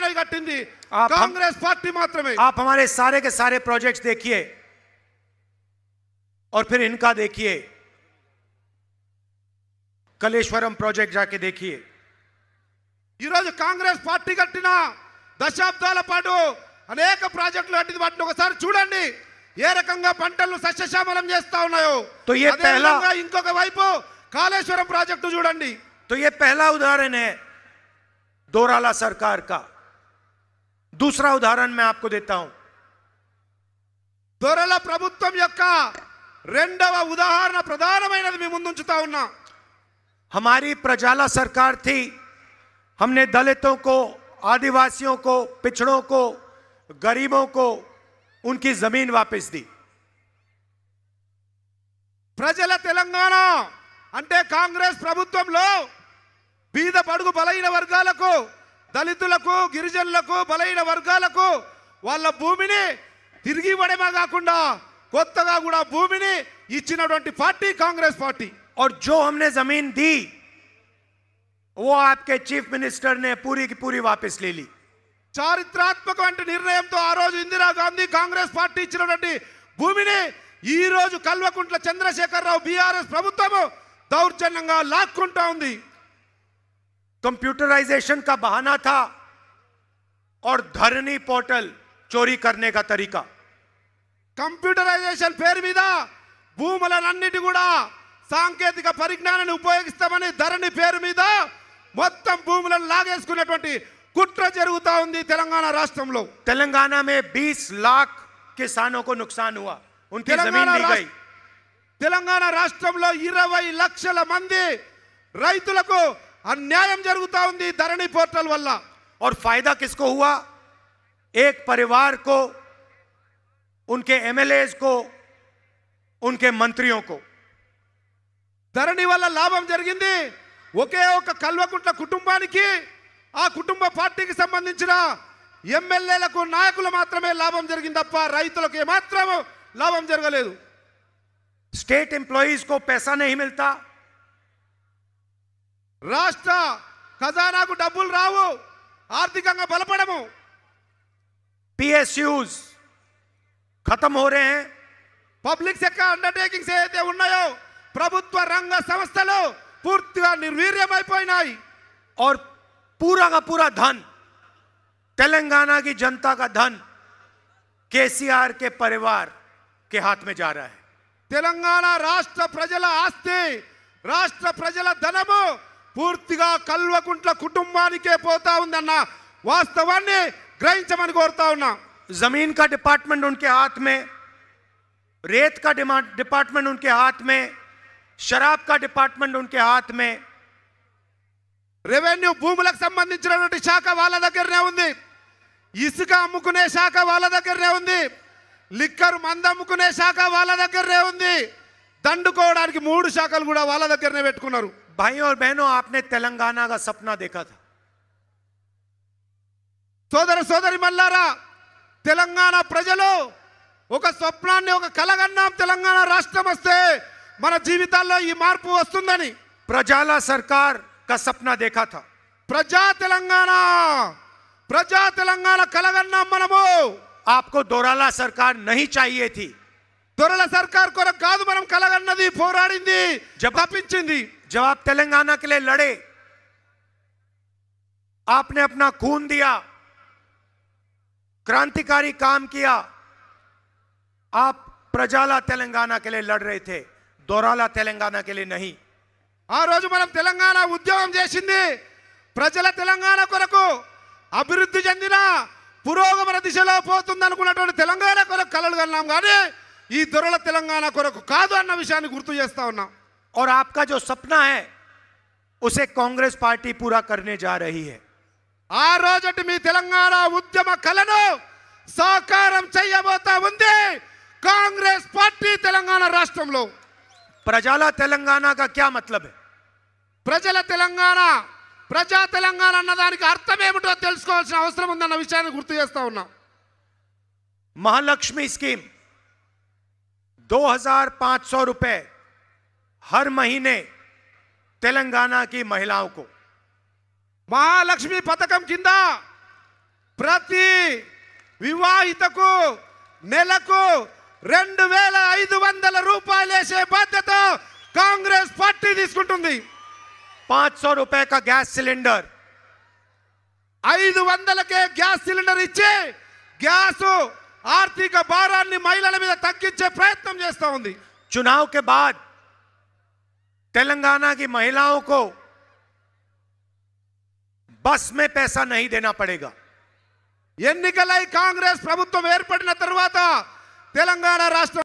ఎన్నైనా కట్టింది కాంగ్రెస్ పార్టీ మాత్రమే ఆప్ हमारे सारे के सारे प्रोजेक्ट्स देखिए और फिर इनका देखिए कलेश्वरम प्रोजेक्ट जाके देखिए कांग्रेस पार्टी कटना दशाबाल अनेक प्राजेक्ट चूडी पटल सस्यश्यामलो तो ये पहला वाइप कालेश्वर प्राजेक्ट चूडी तो ये पहला उदाहरण है दोराला सरकार का दूसरा उदाहरण मैं आपको देता हूं तोला प्रभुत्वम यొక్క రెండవ ఉదాహరణ ప్రదానమైనది మేము ఉంచుతా ఉన్నాము हमारी ప్రజల সরকার थी हमने दलितों को आदिवासियों को पिछड़ों को गरीबों को उनकी जमीन वापस दी ప్రజల తెలంగాణ అంటే కాంగ్రెస్ ప్రభుత్వంలో బీదపడు బలైన వర్గాలకు దళితులకు గిరిజనులకు బలైన వర్గాలకు వాళ్ళ భూమిని తిరిగి ఇవ్వడమే కాకుండా కొత్తగా కూడా భూమిని ఇచ్చినటువంటి పార్టీ కాంగ్రెస్ పార్టీ और जो हमने जमीन दी वो आपके చీఫ్ మినిస్టర్ నే పూరికి की వాపస్ లేలి చారిత్రాత్మకమైన నిర్ణయంతో ఆ రోజు ఇందిరాగాంధీ కాంగ్రెస్ పార్టీ ఇచ్చినటువంటి భూమిని ఈ రోజు కల్వకుంట్ల రావు బీఆర్ఎస్ ప్రభుత్వము దౌర్జన్యంగా లాక్కుంటా ఉంది कंप्यूटराइजेशन का बहाना था और धरनी पोर्टल चोरी करने का तरीका कंप्यूटराइजेशन పేరు మీద భూములన్నిటి కూడా సాంకేతిక పరిజ్ఞానాన్ని ఉపయోగితమని धरని పేరు మీద మొత్తం భూములని లాగేసుకునేటువంటి కుట్ర జరుగుతా ఉంది తెలంగాణ రాష్ట్రంలో తెలంగాణమే 20 లక్షల ਕਿਸਾਨોకు నష్టం hua उनकी जमीन ली गई तेलंगाना राष्ट्रमలో 20 లక్షల మంది రైతులకు અન્યાયમ જરૂરત આઉંધી ધરણી પોર્ટલ વલ્લા ઓર ફાયદા કિસકો હુઆ એક પરિવાર કો ઉનકે એમએલએસ કો ઉનકે મંત્રીઓ કો ધરણી વલ્લા લાભમ જરગિનદી ઓકે એક કલવાકુટ કુટુંબાનકી આ કુટુંબ પાર્ટી કે સંબંધિના એમએલએ લકો નાયકુલ માત્રમે લાભમ જરગિન અપપા રાયતલકો ય માત્રમ લાભમ જરગલેદ સ્ટેટ એમ્પ્લોયીસ કો પૈસા નહીં મિલતા రాష్ట ఖజానాకు డబుల్ రావు ఆర్థికంగా బలపడము పిఎస్యుస్ ఖతం హోరే హే పబ్లిక్ సెక్టార్ అండర్టేకింగ్స్ ఏతే ఉన్నాయో ప్రభుత్వ రంగ సంస్థలు పూర్తిగా నిర్వీర్యం అయిపోయినాయి aur پوراగా پورا ధన తెలంగాణాకి జనతా కా ధన కేసిఆర్ కే పరివార్ కే హాత్ మే జారా హే తెలంగాణా రాష్ట్ర ప్రజల ఆస్తి రాష్ట్ర ప్రజల ధనము పూర్తిగా కల్వకుంట్ల కుటుంబానికే పోతా ఉందన్న వాస్తవాన్ని గ్రహించమని కోరుతా ఉన్నా జమీన్ కా డిపార్ట్మెంట్ ఉనికే हाथ में रेत का డిపార్ట్మెంట్ ఉనికే हाथ में शराब का डिपार्टमेंट उनके రెవెన్యూ భూములకు సంబంధించినటువంటి శాఖ వాళ్ళ దగ్గరనే ఉంది ఇసుక అమ్ముకునే శాఖ వాళ్ళ దగ్గరనే ఉంది లిక్కర్ మంద అమ్ముకునే శాఖ వాళ్ళ దగ్గరనే ఉంది దండుకోవడానికి మూడు శాఖలు కూడా వాళ్ళ దగ్గరనే పెట్టుకున్నారు भाइयों और बहनों आपने तेलंगाना का सपना देखा था सोदर सोदरी मल्लारा तेलंगाना प्रजलो स्वप्ना राष्ट्रमस्ते मन जीवता मारप वस्तनी प्रजा सरकार का सपना देखा था प्रजा तेलंगाना प्रजा तेलंगाना कलगन्ना मनमो आपको दोराला सरकार नहीं चाहिए थी दोराला सरकार को పోరాడింది తపించుంది జవాబ్ తెలంగాణాకలే లడే आपने अपना खून दिया क्रांतिकारी काम किया आप ప్రజల తెలంగాణాకలే लड़ रहे थे దౌరల తెలంగాణాకలే نہیں ఆ రోజు మనం తెలంగాణా ఉద్యమం చేసింది ప్రజల తెలంగాణా కొరకు అవిరుద్ధ జందిరా పురోగమ ప్రతిశల పోతుందనుకున్నట్టు తెలంగాణాకల కల్లలు కన్నాం కానీ दुर्ल तेलंगाना कोषयानी और आपका जो सपना है उसे कांग्रेस पार्टी पूरा करने जा रही है आ रोज उद्यम कल साकार कांग्रेस पार्टी राष्ट्र प्रजाला का क्या मतलब है प्रजा प्रजा अर्थमेटो अवसर विषयानी गुर्त महालक्ष्मी स्कीम 2500 रुपए हर महीने తెలంగాణ కి మహిళలకు మహాలక్ష్మి పథకం కింద ప్రతి వివాహితకు నెలకు రెండు వేల ఐదు వందల రూపాయలు వేసే బాధ్యత కాంగ్రెస్ పార్టీ తీసుకుంటుంది పాంచ్ సో రూపాయ గ్యాస్ సిలిండర్ ఐదు వందలకే గ్యాస్ సిలిండర్ ఇచ్చి గ్యాసు आर्थिक भारा महिला तग्चे प्रयत्न चुनाव के बाद तेलंगाना की महिलाओं को बस में पैसा नहीं देना पड़ेगा एन कांग्रेस प्रभुत्म तरह राष्ट्र